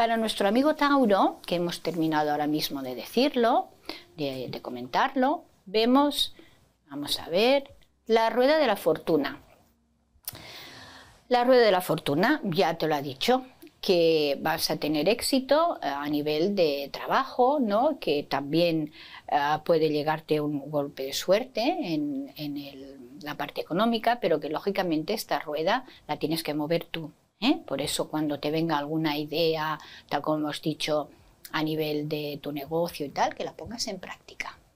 Para nuestro amigo Tauro, que hemos terminado ahora mismo de decirlo, de, comentarlo, vemos, vamos a ver, la rueda de la fortuna. La rueda de la fortuna, ya te lo ha dicho, que vas a tener éxito eh, a nivel de trabajo, que también eh, puede llegarte un golpe de suerte en, la parte económica, pero que lógicamente esta rueda la tienes que mover tú. ¿eh? Por eso cuando te venga alguna idea, tal como hemos dicho, a nivel de tu negocio y tal, que la pongas en práctica.